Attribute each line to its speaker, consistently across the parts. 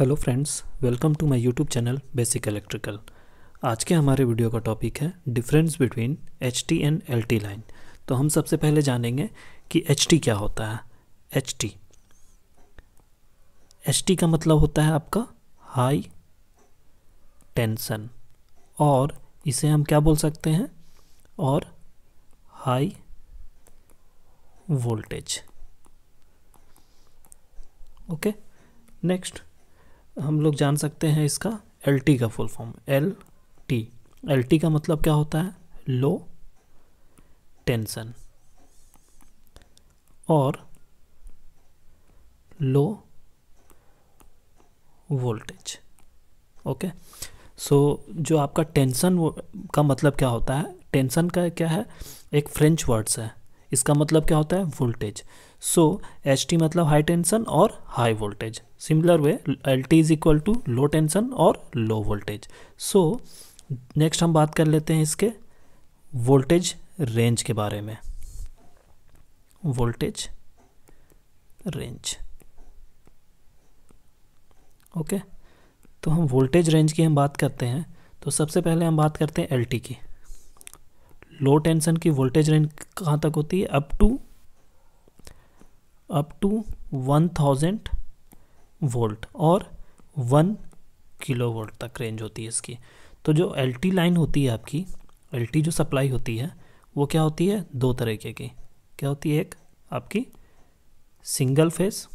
Speaker 1: Hello friends welcome to my YouTube channel basic electrical आज के हमारे वीडियो का टॉपिक है difference between H T and L T line तो हम सबसे पहले जानेंगे कि एच टी क्या होता है एच टी एच टी का मतलब होता है आपका हाई टेंशन और इसे हम क्या बोल सकते हैं और हाई वोल्टेज ओके नेक्स्ट हम लोग जान सकते हैं इसका एल टी का full form L T L T का मतलब क्या होता है लो टेंशन और लो वोल्टेज ओके सो जो आपका टेंशन का मतलब क्या होता है टेंशन का क्या है एक फ्रेंच वर्ड्स है इसका मतलब क्या होता है वोल्टेज सो एच टी मतलब हाई टेंशन और high voltage similar way L T is equal to low tension और लो वोल्टेज सो नेक्स्ट हम बात कर लेते हैं इसके वोल्टेज रेंज के बारे में वोल्टेज रेंज ओके तो हम वोल्टेज रेंज की हम बात करते हैं तो सबसे पहले हम बात करते हैं एल की लो टेंशन की वोल्टेज रेंज कहाँ तक होती है up to up to one thousand volt और वन किलो वोल्ट तक रेंज होती है इसकी तो जो एल लाइन होती है आपकी एल जो सप्लाई होती है वो क्या होती है दो तरीके की क्या होती है एक आपकी सिंगल फेज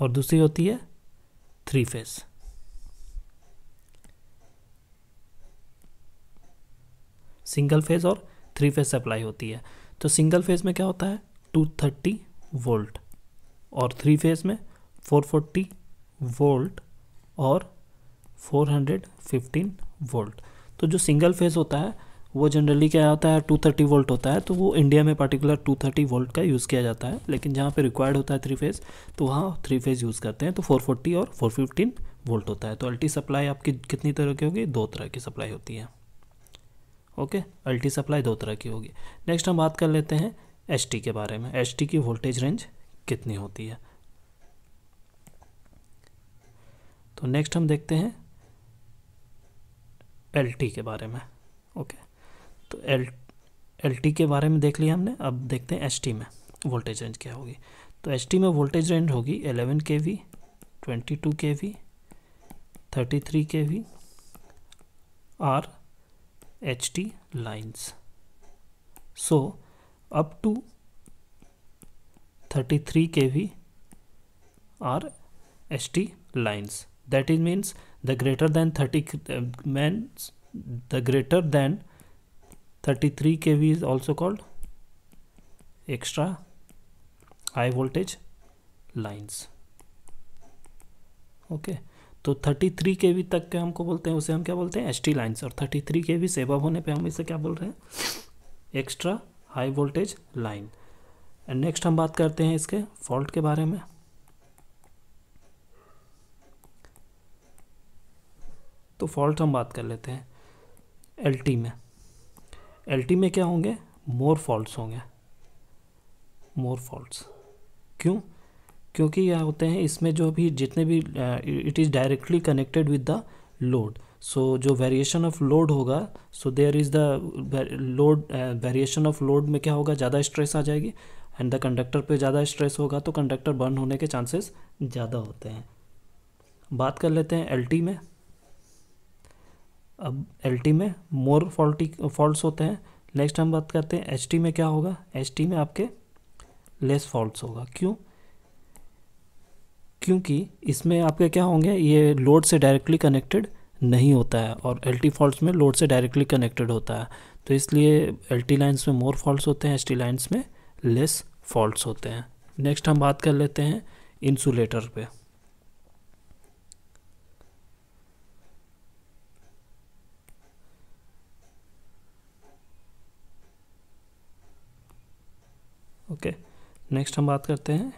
Speaker 1: और दूसरी होती है थ्री फेज सिंगल फेज और थ्री फेज सप्लाई होती है तो सिंगल फेज में क्या होता है 230 वोल्ट और थ्री फेज में 440 वोल्ट और 415 वोल्ट तो जो सिंगल फेज होता है वो जनरली क्या होता है 230 वोल्ट होता है तो वो इंडिया में पर्टिकुलर 230 वोल्ट का यूज़ किया जाता है लेकिन जहाँ पे रिक्वायर्ड होता है थ्री फेज़ तो वहाँ थ्री फेज़ यूज़ करते हैं तो 440 और 415 वोल्ट होता है तो अल्टी सप्लाई आपकी कितनी तरह की होगी दो तरह की सप्लाई होती है ओके अल्टी सप्लाई दो तरह की होगी नेक्स्ट हम बात कर लेते हैं एच के बारे में एच की वोल्टेज रेंज कितनी होती है तो नेक्स्ट हम देखते हैं एल के बारे में ओके तो एल एल के बारे में देख लिया हमने अब देखते हैं एच में वोल्टेज रेंज क्या होगी तो एच में वोल्टेज रेंज होगी 11 K V twenty two K V thirty three K V और HT lines. So up to 33 kV are HT lines. That is means the greater than 30 uh, means the greater than 33 kV is also called extra high voltage lines. Okay. तो thirty three K V तक के हमको बोलते हैं उसे हम क्या बोलते हैं एस टी लाइन्स और थर्टी थ्री के वी सेवा होने पे हम इसे क्या बोल रहे हैं extra high voltage line and next हम बात करते हैं इसके फॉल्ट के बारे में तो फॉल्ट हम बात कर लेते हैं एल में एल में क्या होंगे मोर फॉल्ट होंगे मोर फॉल्ट क्यों क्योंकि क्या होते हैं इसमें जो भी जितने भी it is directly connected with the load so जो वेरिएशन ऑफ लोड होगा so there is the load variation of load में क्या होगा ज़्यादा स्ट्रेस आ जाएगी एंड द कंडक्टर पे ज़्यादा स्ट्रेस होगा तो कंडक्टर बर्न होने के चांसेस ज़्यादा होते हैं बात कर लेते हैं एल में अब एल में मोर फॉल्टी फॉल्ट होते हैं नेक्स्ट हम बात करते हैं एच में क्या होगा एच में आपके लेस फॉल्ट होगा क्यों क्योंकि इसमें आपके क्या होंगे ये लोड से डायरेक्टली कनेक्टेड नहीं होता है और एल टी फॉल्ट में लोड से डायरेक्टली कनेक्टेड होता है तो इसलिए एल टी लाइन्स में मोर फॉल्ट होते हैं एस टी लाइन्स में लेस फॉल्ट होते हैं नेक्स्ट हम बात कर लेते हैं इंसुलेटर पे ओके नेक्स्ट हम बात करते हैं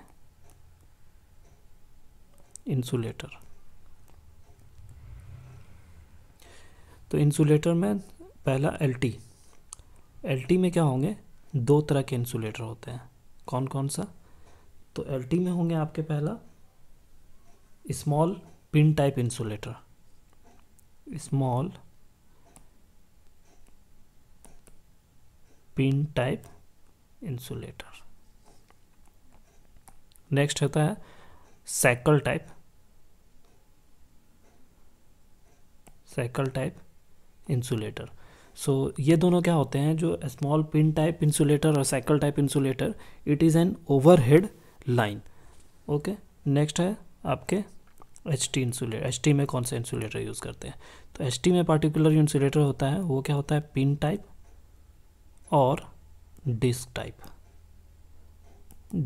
Speaker 1: इंसुलेटर तो इंसुलेटर में पहला एलटी एलटी में क्या होंगे दो तरह के इंसुलेटर होते हैं कौन कौन सा तो एलटी में होंगे आपके पहला small pin type insulator small pin type insulator next होता है shackle type shackle type insulator so ये दोनों क्या होते हैं जो स्मॉल पिन टाइप इंसुलेटर और shackle type insulator it is an overhead line okay next है आपके H T insulator H T में कौन सा इंसुलेटर यूज़ करते हैं तो एच टी में पार्टिकुलर इंसुलेटर होता है वो क्या होता है पिन टाइप और disc type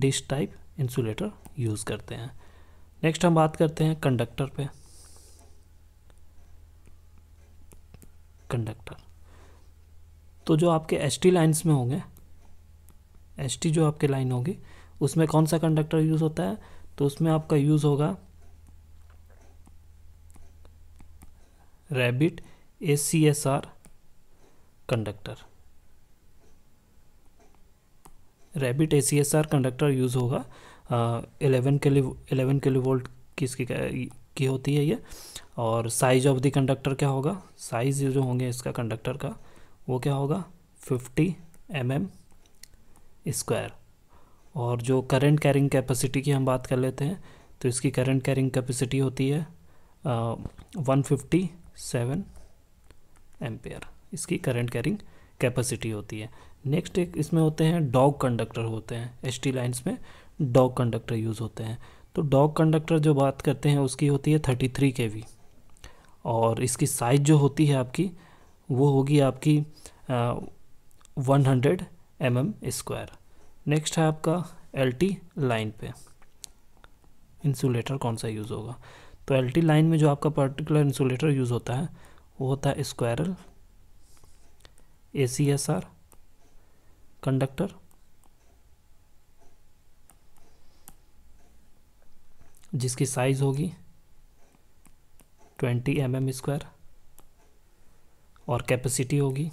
Speaker 1: disc type insulator use करते हैं नेक्स्ट हम बात करते हैं कंडक्टर पे कंडक्टर तो जो आपके एस टी लाइन्स में होंगे एस टी जो आपके लाइन होगी उसमें कौन सा कंडक्टर यूज़ होता है तो उसमें आपका यूज़ होगा rabbit A C S R conductor rabbit A C S R conductor use होगा एलेवन के लिए एलेवन किलो वोल्ट किसकी की होती है ये और साइज ऑफ द कंडक्टर क्या होगा साइज जो होंगे इसका कंडक्टर का वो क्या होगा 50 एम एम स्क्वायर और जो करंट कैरिंग कैपेसिटी की हम बात कर लेते हैं तो इसकी करंट कैरिंग कैपेसिटी होती है वन फिफ्टी सेवन एम्पेयर इसकी करंट कैरिंग कैपेसिटी होती है नेक्स्ट एक इसमें होते हैं डॉग कंडक्टर होते हैं एसटी लाइंस में डॉग कंडक्टर यूज़ होते हैं तो डॉग कंडक्टर जो बात करते हैं उसकी होती है थर्टी थ्री के वी और इसकी साइज़ जो होती है आपकी वो होगी आपकी one hundred M M square next है आपका एल टी लाइन पे इंसुलेटर कौन सा यूज़ होगा तो एल टी लाइन में जो आपका पर्टिकुलर इंसुलेटर यूज़ होता है वो होता है squirrel A C S R conductor जिसकी साइज़ होगी ट्वेंटी एम एम स्क्वायर और कैपेसिटी होगी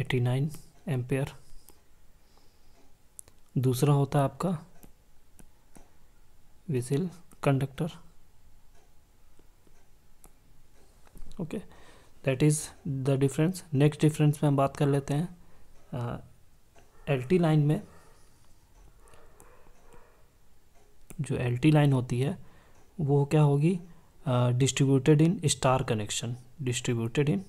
Speaker 1: एटी नाइन एम्पेयर दूसरा होता है आपका weasel conductor okay that is the difference next difference में हम बात कर लेते हैं एल टी लाइन में जो एल लाइन होती है वो क्या होगी distributed in star connection distributed in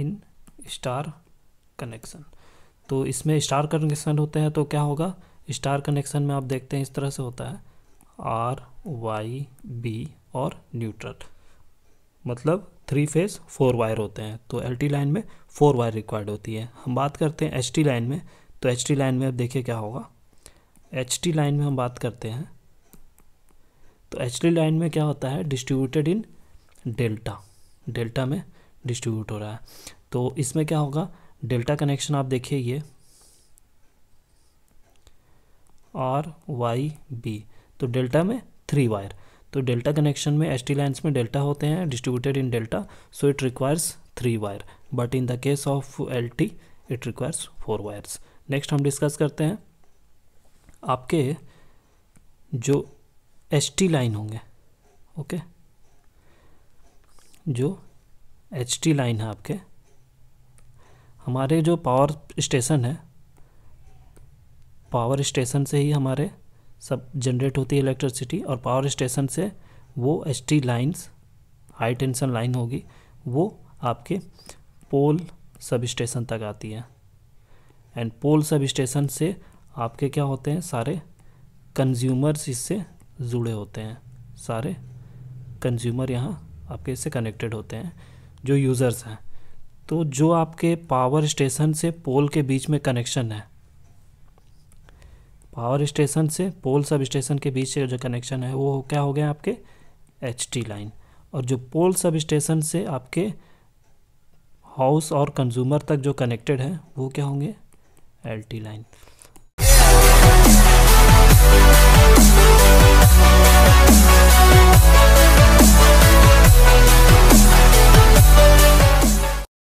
Speaker 1: in star connection तो इसमें स्टार कनेक्शन होते हैं तो क्या होगा स्टार कनेक्शन में आप देखते हैं इस तरह से होता है आर वाई बी और न्यूट्रल मतलब थ्री फेज फोर वायर होते हैं तो एल लाइन में फोर वायर रिक्वायर्ड होती है हम बात करते हैं एच लाइन में तो एच टी लाइन में अब देखिए क्या होगा एच टी लाइन में हम बात करते हैं तो एच टी लाइन में क्या होता है डिस्ट्रीब्यूटेड इन डेल्टा डेल्टा में डिस्ट्रीब्यूट हो रहा है तो इसमें क्या होगा डेल्टा कनेक्शन आप देखिए ये आर वाई बी तो डेल्टा में थ्री वायर तो डेल्टा कनेक्शन में एच टी लाइन्स में डेल्टा होते हैं distributed in delta so it requires three wire but in the case of L it requires four wires next हम discuss करते हैं आपके जो एच टी लाइन होंगे ओके जो एच टी लाइन है आपके हमारे जो पावर स्टेशन है पावर स्टेशन से ही हमारे सब जनरेट होती है इलेक्ट्रिसिटी और पावर स्टेशन से वो H T lines high tension line होगी वो आपके पोल सब स्टेशन तक आती है एंड पोल सब स्टेशन से आपके क्या होते हैं सारे कंज्यूमर्स इससे जुड़े होते हैं सारे कंज्यूमर यहाँ आपके इससे कनेक्टेड होते हैं जो यूज़र्स हैं तो जो आपके पावर स्टेशन से पोल के बीच में कनेक्शन है पावर स्टेशन से पोल सब स्टेशन के बीच से जो कनेक्शन है वो क्या हो गया आपके एच टी लाइन और जो पोल सब स्टेशन से आपके हाउस और कंज्यूमर तक जो कनेक्टेड है वो क्या होंगे LT line.